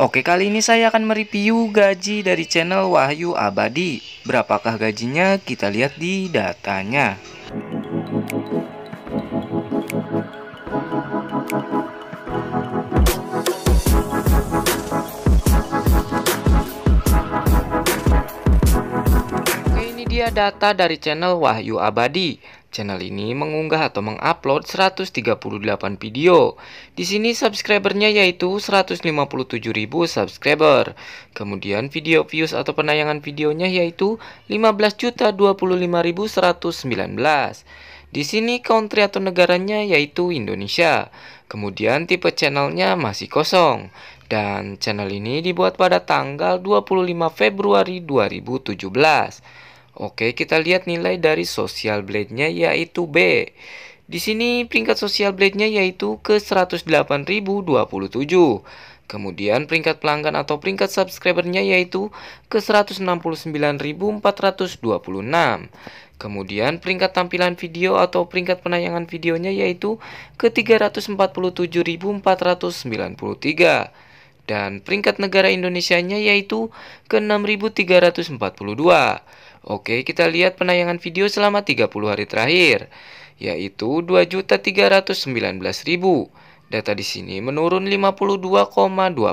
Oke kali ini saya akan mereview gaji dari channel Wahyu Abadi Berapakah gajinya kita lihat di datanya Oke ini dia data dari channel Wahyu Abadi Channel ini mengunggah atau mengupload 138 video. Di sini subscribernya yaitu 157.000 subscriber. Kemudian video views atau penayangan videonya yaitu 15.025.119. Di sini country atau negaranya yaitu Indonesia. Kemudian tipe channelnya masih kosong. Dan channel ini dibuat pada tanggal 25 Februari 2017. Oke, kita lihat nilai dari social blade-nya yaitu B. Di sini peringkat social blade-nya yaitu ke 108.027. Kemudian peringkat pelanggan atau peringkat subscribernya yaitu ke 169.426. Kemudian peringkat tampilan video atau peringkat penayangan videonya yaitu ke 347.493 dan peringkat negara Indonesia-nya yaitu ke-6342. Oke, kita lihat penayangan video selama 30 hari terakhir, yaitu 2.319.000. Data di sini menurun 52,2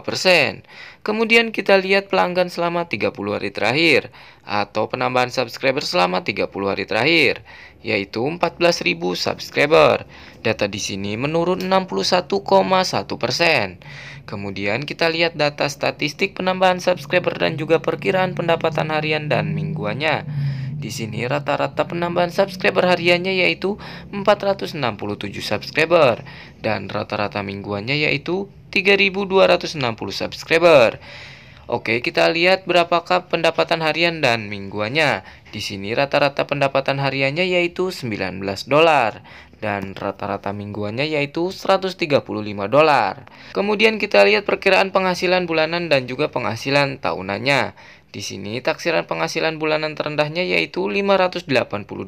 persen. Kemudian kita lihat pelanggan selama 30 hari terakhir atau penambahan subscriber selama 30 hari terakhir, yaitu 14.000 subscriber. Data di sini menurun 61,1 persen. Kemudian kita lihat data statistik penambahan subscriber dan juga perkiraan pendapatan harian dan mingguannya. Di sini rata-rata penambahan subscriber hariannya yaitu 467 subscriber dan rata-rata mingguannya yaitu 3260 subscriber. Oke, kita lihat berapakah pendapatan harian dan mingguannya. Di sini rata-rata pendapatan hariannya yaitu 19 dolar dan rata-rata mingguannya yaitu 135 dolar. Kemudian kita lihat perkiraan penghasilan bulanan dan juga penghasilan tahunannya. Di sini taksiran penghasilan bulanan terendahnya yaitu 580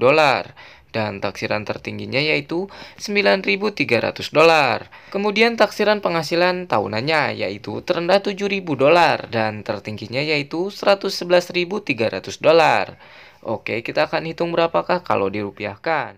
dolar dan taksiran tertingginya yaitu 9.300 dolar. Kemudian taksiran penghasilan tahunannya yaitu terendah 7.000 dolar dan tertingginya yaitu 111.300 dolar. Oke, kita akan hitung berapakah kalau dirupiahkan.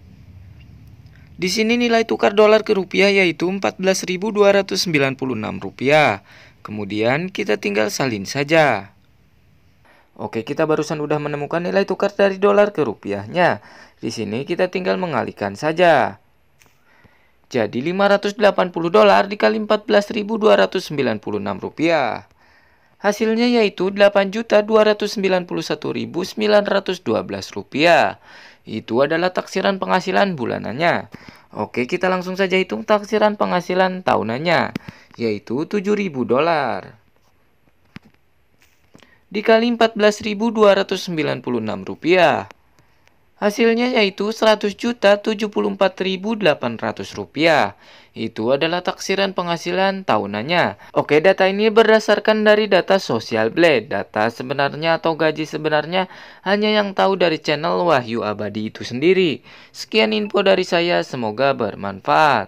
Di sini nilai tukar dolar ke rupiah yaitu 14.296 rupiah. Kemudian kita tinggal salin saja. Oke, kita barusan udah menemukan nilai tukar dari dolar ke rupiahnya. Di sini kita tinggal mengalihkan saja. Jadi 580 dolar dikali 14.296 rupiah. Hasilnya yaitu Rp8.291.912. Itu adalah taksiran penghasilan bulanannya. Oke, kita langsung saja hitung taksiran penghasilan tahunannya, yaitu 7.000 dolar. Dikali 14.296 rupiah. Hasilnya yaitu 100.074.800 rupiah. Itu adalah taksiran penghasilan tahunannya. Oke, data ini berdasarkan dari data Social Blade. Data sebenarnya atau gaji sebenarnya hanya yang tahu dari channel Wahyu Abadi itu sendiri. Sekian info dari saya, semoga bermanfaat.